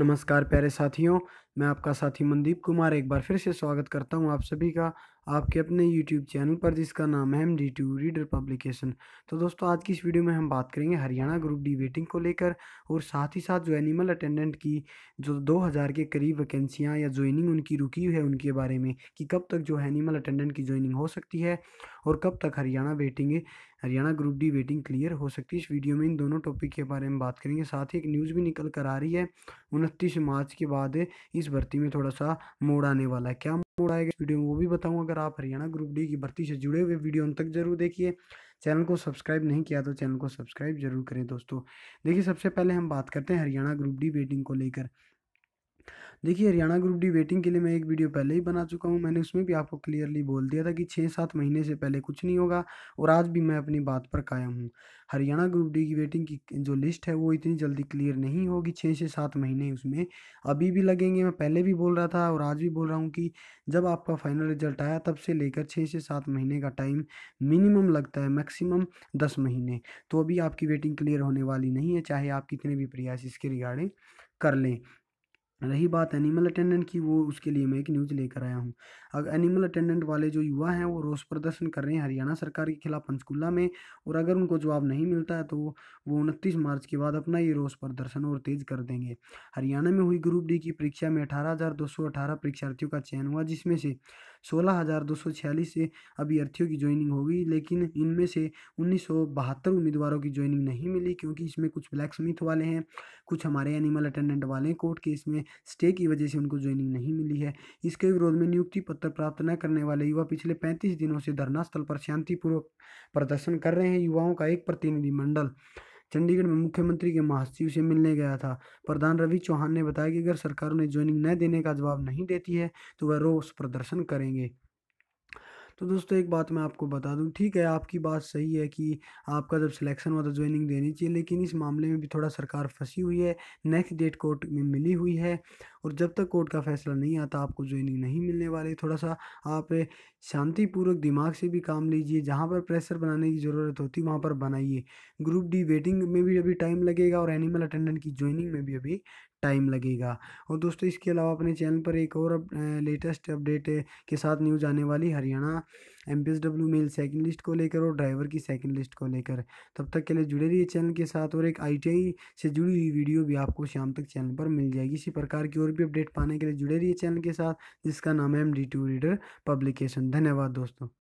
नमस्कार प्यारे साथियों मैं आपका साथी मनदीप कुमार एक बार फिर से स्वागत करता हूं आप सभी का आपके अपने YouTube चैनल पर जिसका नाम है M D two reader publication तो दोस्तों आज की इस वीडियो में हम बात करेंगे हरियाणा ग्रुप डी वेटिंग को लेकर और साथ ही साथ जो एनिमल अटेंडेंट की जो 2000 के करीब वैकेंसियाँ या ज्वाइनिंग उनकी रुकी हुई है उनके बारे में कि कब तक जो है एनिमल अटेंडेंट की ज्वाइनिंग हो सकती है और कब तक Haryana waiting Haryana group D waiting clear हो सकती है इस वीडियो में इन दोनों टॉपिक के बारे में बात करेंगे साथ ही एक न्यूज़ भी निकल कर आ रही है उनतीस मार्च के बाद इस इस भर्ती में थोड़ा सा मोड़ आने वाला है क्या मोड़ आएगा वीडियो में वो भी बताऊँ अगर आप हरियाणा ग्रुप डी की भर्ती से जुड़े हुए वीडियो अंत तक जरूर देखिए चैनल को सब्सक्राइब नहीं किया तो चैनल को सब्सक्राइब जरूर करें दोस्तों देखिए सबसे पहले हम बात करते हैं हरियाणा ग्रुप डी वेटिंग को लेकर देखिए हरियाणा ग्रुप डी वेटिंग के लिए मैं एक वीडियो पहले ही बना चुका हूँ मैंने उसमें भी आपको क्लियरली बोल दिया था कि छः सात महीने से पहले कुछ नहीं होगा और आज भी मैं अपनी बात पर कायम हूँ हरियाणा ग्रुप डी की वेटिंग की जो लिस्ट है वो इतनी जल्दी क्लियर नहीं होगी छः से सात महीने उसमें अभी भी लगेंगे मैं पहले भी बोल रहा था और आज भी बोल रहा हूँ कि जब आपका फाइनल रिजल्ट आया तब से लेकर छः से सात महीने का टाइम मिनिमम लगता है मैक्सिमम दस महीने तो अभी आपकी वेटिंग क्लियर होने वाली नहीं है चाहे आप कितने भी प्रयास इसके रिगार्डिंग कर लें रही बात एनिमल अटेंडेंट की वो उसके लिए मैं एक न्यूज़ लेकर आया हूँ अगर एनिमल अटेंडेंट वाले जो युवा हैं वो रोष प्रदर्शन कर रहे हैं हरियाणा सरकार के खिलाफ पंचकूला में और अगर उनको जवाब नहीं मिलता है तो वो उनतीस मार्च के बाद अपना ये रोष प्रदर्शन और तेज़ कर देंगे हरियाणा में हुई ग्रुप डी की परीक्षा में अठारह परीक्षार्थियों का चयन हुआ जिसमें से सोलह हज़ार दो सौ छियालीस अभ्यर्थियों की ज्वाइनिंग होगी लेकिन इनमें से उन्नीस सौ बहत्तर उम्मीदवारों की ज्वाइनिंग नहीं मिली क्योंकि इसमें कुछ ब्लैक स्मिथ वाले हैं कुछ हमारे एनिमल अटेंडेंट वाले हैं कोर्ट केस में स्टे की वजह से उनको ज्वाइनिंग नहीं मिली है इसके विरोध में नियुक्ति पत्र प्राप्त न करने वाले युवा पिछले पैंतीस दिनों से धरना स्थल पर शांतिपूर्वक प्रदर्शन कर रहे हैं युवाओं का एक प्रतिनिधिमंडल चंडीगढ़ में मुख्यमंत्री के महासचिव से मिलने गया था प्रधान रवि चौहान ने बताया कि अगर सरकार उन्हें ज्वाइनिंग न देने का जवाब नहीं देती है तो वह रोष प्रदर्शन करेंगे तो दोस्तों एक बात मैं आपको बता दूं ठीक है आपकी बात सही है कि आपका जब सिलेक्शन हुआ तो ज्वाइनिंग देनी चाहिए लेकिन इस मामले में भी थोड़ा सरकार फंसी हुई है नेक्स्ट डेट कोर्ट में मिली हुई है और जब तक कोर्ट का फैसला नहीं आता आपको ज्वाइनिंग नहीं मिलने वाली थोड़ा सा आप शांतिपूर्वक दिमाग से भी काम लीजिए जहाँ पर प्रेशर बनाने की ज़रूरत होती वहाँ पर बनाइए ग्रुप डी वेटिंग में भी अभी टाइम लगेगा और एनिमल अटेंडेंट की ज्वाइनिंग में भी अभी टाइम लगेगा और दोस्तों इसके अलावा अपने चैनल पर एक और लेटेस्ट अपडेट के साथ न्यूज़ आने वाली Haryana M P S W male second list को लेकर और ड्राइवर की सेकंड लिस्ट को लेकर तब तक के लिए जुड़े रहिए चैनल के साथ और एक आई से जुड़ी हुई वीडियो भी आपको शाम तक चैनल पर मिल जाएगी इसी प्रकार की और भी अपडेट पाने के लिए जुड़े रहिए चैनल के साथ जिसका नाम है M D two reader publication धन्यवाद दोस्तों